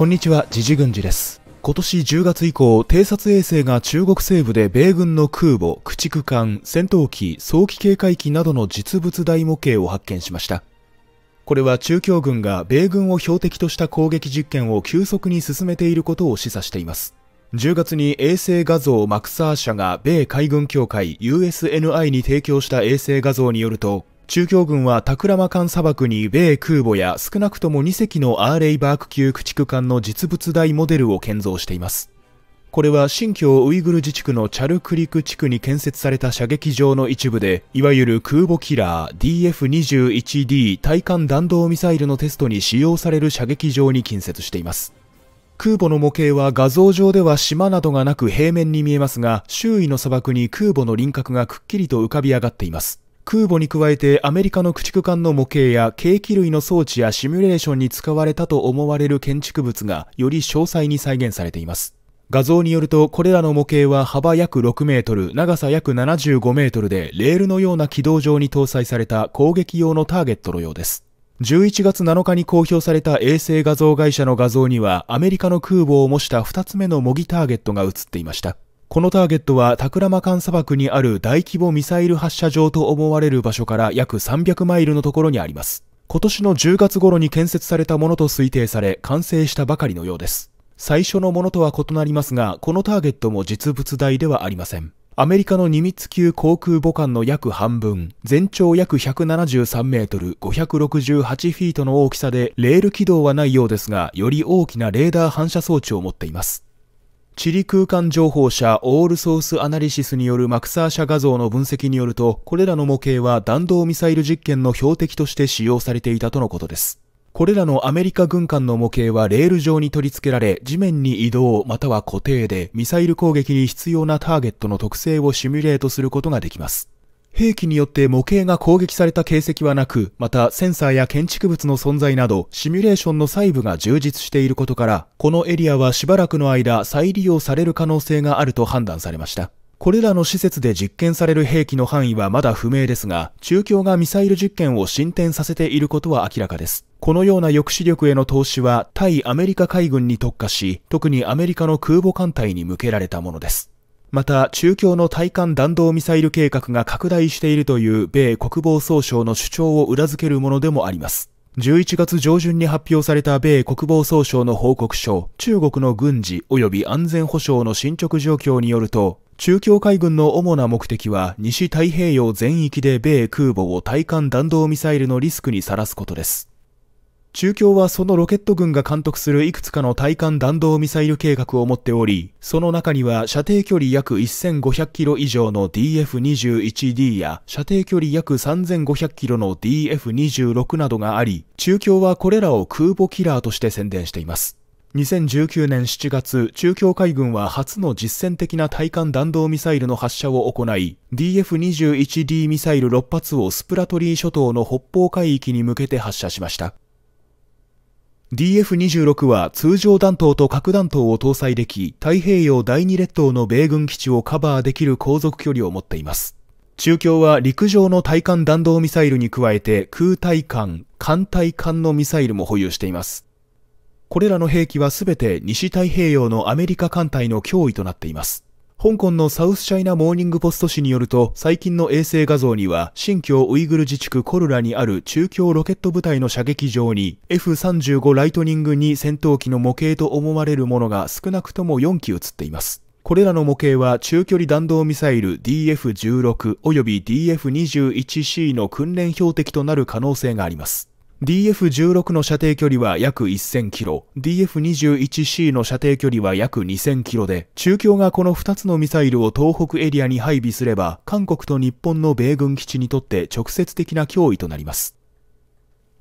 こんにちは、時事軍事です。今年10月以降、偵察衛星が中国西部で米軍の空母、駆逐艦、戦闘機、早期警戒機などの実物大模型を発見しました。これは中共軍が米軍を標的とした攻撃実験を急速に進めていることを示唆しています。10月に衛星画像マクサー社が米海軍協会 USNI に提供した衛星画像によると、中共軍はタクラマカン砂漠に米空母や少なくとも2隻のアーレイバーク級駆逐艦の実物大モデルを建造しています。これは新疆ウイグル自治区のチャルクリク地区に建設された射撃場の一部で、いわゆる空母キラー DF-21D 対艦弾道ミサイルのテストに使用される射撃場に近接しています。空母の模型は画像上では島などがなく平面に見えますが、周囲の砂漠に空母の輪郭がくっきりと浮かび上がっています。空母に加えてアメリカの駆逐艦の模型や計器類の装置やシミュレーションに使われたと思われる建築物がより詳細に再現されています。画像によるとこれらの模型は幅約6メートル、長さ約75メートルでレールのような軌道上に搭載された攻撃用のターゲットのようです。11月7日に公表された衛星画像会社の画像にはアメリカの空母を模した2つ目の模擬ターゲットが映っていました。このターゲットはタクラマカン砂漠にある大規模ミサイル発射場と思われる場所から約300マイルのところにあります。今年の10月頃に建設されたものと推定され完成したばかりのようです。最初のものとは異なりますが、このターゲットも実物大ではありません。アメリカのニミツ級航空母艦の約半分、全長約173メートル、568フィートの大きさで、レール軌道はないようですが、より大きなレーダー反射装置を持っています。地理空間情報社オールソースアナリシスによるマクサー社画像の分析によると、これらの模型は弾道ミサイル実験の標的として使用されていたとのことです。これらのアメリカ軍艦の模型はレール上に取り付けられ、地面に移動または固定でミサイル攻撃に必要なターゲットの特性をシミュレートすることができます。兵器によって模型が攻撃された形跡はなく、またセンサーや建築物の存在など、シミュレーションの細部が充実していることから、このエリアはしばらくの間再利用される可能性があると判断されました。これらの施設で実験される兵器の範囲はまだ不明ですが、中共がミサイル実験を進展させていることは明らかです。このような抑止力への投資は対アメリカ海軍に特化し、特にアメリカの空母艦隊に向けられたものです。また、中共の対艦弾道ミサイル計画が拡大しているという米国防総省の主張を裏付けるものでもあります。11月上旬に発表された米国防総省の報告書、中国の軍事及び安全保障の進捗状況によると、中共海軍の主な目的は西太平洋全域で米空母を対艦弾道ミサイルのリスクにさらすことです。中共はそのロケット軍が監督するいくつかの対艦弾道ミサイル計画を持っており、その中には射程距離約1500キロ以上の DF-21D や射程距離約3500キロの DF-26 などがあり、中共はこれらを空母キラーとして宣伝しています。2019年7月、中共海軍は初の実戦的な対艦弾道ミサイルの発射を行い、DF-21D ミサイル6発をスプラトリー諸島の北方海域に向けて発射しました。DF-26 は通常弾頭と核弾頭を搭載でき、太平洋第2列島の米軍基地をカバーできる航続距離を持っています。中共は陸上の対艦弾道ミサイルに加えて空対艦、艦対艦のミサイルも保有しています。これらの兵器はすべて西太平洋のアメリカ艦隊の脅威となっています。香港のサウスチャイナモーニングポスト紙によると、最近の衛星画像には、新疆ウイグル自治区コルラにある中共ロケット部隊の射撃場に、F35 ライトニング2戦闘機の模型と思われるものが少なくとも4機映っています。これらの模型は中距離弾道ミサイル DF16 及び DF21C の訓練標的となる可能性があります。DF16 の射程距離は約 1000km、DF21C の射程距離は約 2000km で、中共がこの2つのミサイルを東北エリアに配備すれば、韓国と日本の米軍基地にとって直接的な脅威となります。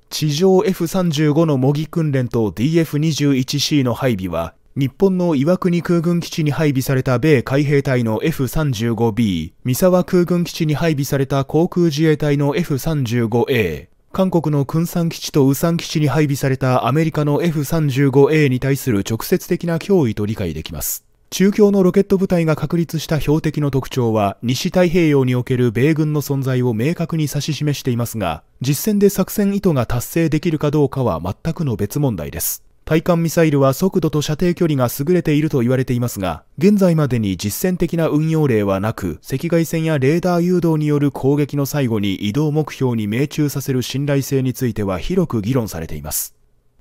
地上 F35 の模擬訓練と DF21C の配備は、日本の岩国空軍基地に配備された米海兵隊の F35B、三沢空軍基地に配備された航空自衛隊の F35A、韓国のクンサン基地とウサン基地に配備されたアメリカの F35A に対する直接的な脅威と理解できます。中共のロケット部隊が確立した標的の特徴は西太平洋における米軍の存在を明確に指し示していますが実戦で作戦意図が達成できるかどうかは全くの別問題です対艦ミサイルは速度と射程距離が優れていると言われていますが、現在までに実践的な運用例はなく、赤外線やレーダー誘導による攻撃の最後に移動目標に命中させる信頼性については広く議論されています。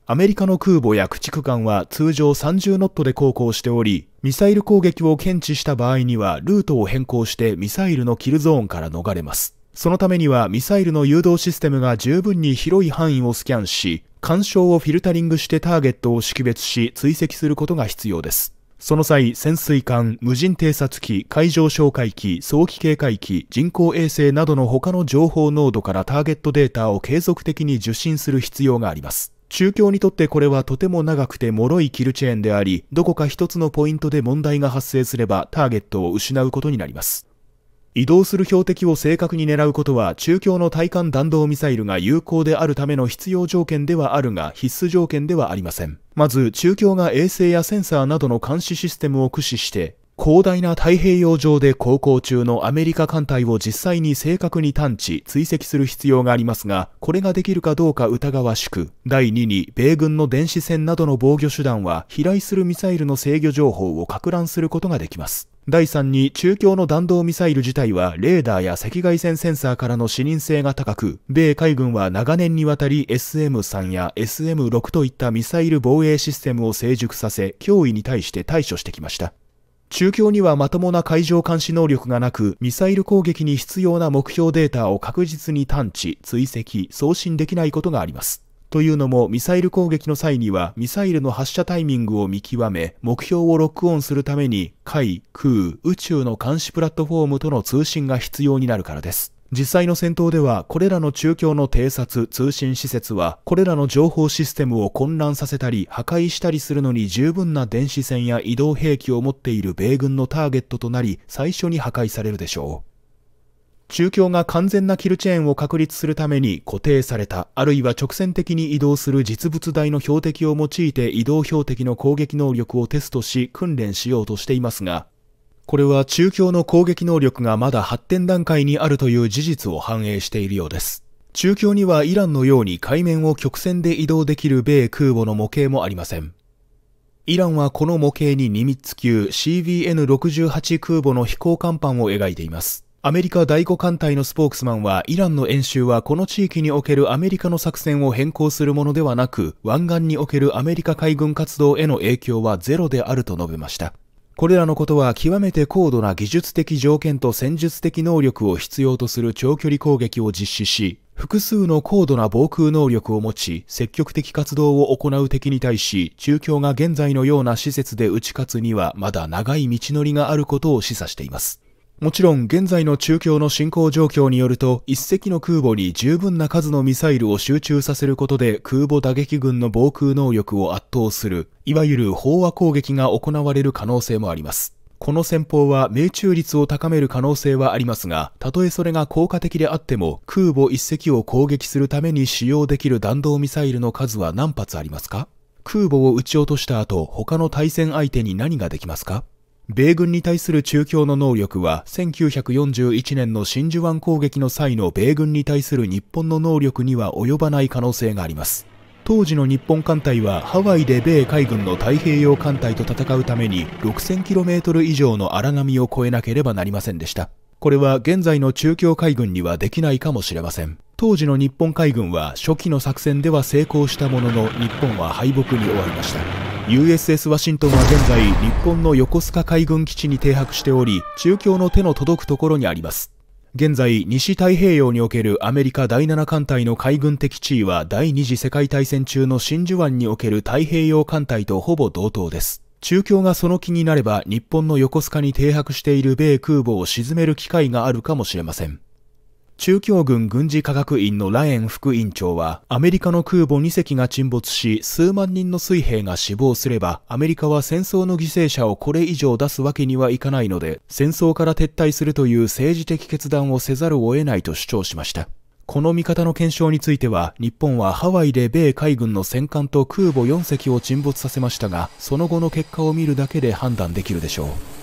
アメリカの空母や駆逐艦は通常30ノットで航行しており、ミサイル攻撃を検知した場合にはルートを変更してミサイルのキルゾーンから逃れます。そのためにはミサイルの誘導システムが十分に広い範囲をスキャンし、干渉をフィルタリングしてターゲットを識別し追跡することが必要です。その際、潜水艦、無人偵察機、海上哨戒機、早期警戒機、人工衛星などの他の情報濃度からターゲットデータを継続的に受信する必要があります。中京にとってこれはとても長くて脆いキルチェーンであり、どこか一つのポイントで問題が発生すればターゲットを失うことになります。移動する標的を正確に狙うことは中距の対艦弾道ミサイルが有効であるための必要条件ではあるが必須条件ではありません。まず中距が衛星やセンサーなどの監視システムを駆使して広大な太平洋上で航行中のアメリカ艦隊を実際に正確に探知、追跡する必要がありますが、これができるかどうか疑わしく、第2に、米軍の電子戦などの防御手段は、飛来するミサイルの制御情報を拡乱することができます。第3に中共の弾道ミサイル自体はレーダーや赤外線センサーからの視認性が高く、米海軍は長年にわたり SM3 や SM6 といったミサイル防衛システムを成熟させ、脅威に対して対処してきました。中共にはまともな海上監視能力がなく、ミサイル攻撃に必要な目標データを確実に探知、追跡、送信できないことがあります。というのもミサイル攻撃の際にはミサイルの発射タイミングを見極め目標をロックオンするために海、空、宇宙の監視プラットフォームとの通信が必要になるからです。実際の戦闘ではこれらの中共の偵察通信施設はこれらの情報システムを混乱させたり破壊したりするのに十分な電子戦や移動兵器を持っている米軍のターゲットとなり最初に破壊されるでしょう中共が完全なキルチェーンを確立するために固定された、あるいは直線的に移動する実物大の標的を用いて移動標的の攻撃能力をテストし訓練しようとしていますが、これは中共の攻撃能力がまだ発展段階にあるという事実を反映しているようです。中共にはイランのように海面を曲線で移動できる米空母の模型もありません。イランはこの模型にニミッツ級 CVN-68 空母の飛行甲板を描いています。アメリカ第5艦隊のスポークスマンは、イランの演習はこの地域におけるアメリカの作戦を変更するものではなく、湾岸におけるアメリカ海軍活動への影響はゼロであると述べました。これらのことは極めて高度な技術的条件と戦術的能力を必要とする長距離攻撃を実施し、複数の高度な防空能力を持ち、積極的活動を行う敵に対し、中共が現在のような施設で打ち勝つにはまだ長い道のりがあることを示唆しています。もちろん現在の中共の進行状況によると一隻の空母に十分な数のミサイルを集中させることで空母打撃群の防空能力を圧倒する、いわゆる飽和攻撃が行われる可能性もあります。この戦法は命中率を高める可能性はありますが、たとえそれが効果的であっても空母一隻を攻撃するために使用できる弾道ミサイルの数は何発ありますか空母を撃ち落とした後、他の対戦相手に何ができますか米軍に対する中共の能力は1941年の真珠湾攻撃の際の米軍に対する日本の能力には及ばない可能性があります当時の日本艦隊はハワイで米海軍の太平洋艦隊と戦うために 6000km 以上の荒波を越えなければなりませんでしたこれは現在の中共海軍にはできないかもしれません当時の日本海軍は初期の作戦では成功したものの日本は敗北に終わりました USS ワシントンは現在日本の横須賀海軍基地に停泊しており中共の手の届くところにあります現在西太平洋におけるアメリカ第7艦隊の海軍的地位は第二次世界大戦中の真珠湾における太平洋艦隊とほぼ同等です中共がその気になれば日本の横須賀に停泊している米空母を沈める機会があるかもしれません中共軍軍事科学院のラエン副院長は、アメリカの空母2隻が沈没し、数万人の水兵が死亡すれば、アメリカは戦争の犠牲者をこれ以上出すわけにはいかないので、戦争から撤退するという政治的決断をせざるを得ないと主張しました。この見方の検証については、日本はハワイで米海軍の戦艦と空母4隻を沈没させましたが、その後の結果を見るだけで判断できるでしょう。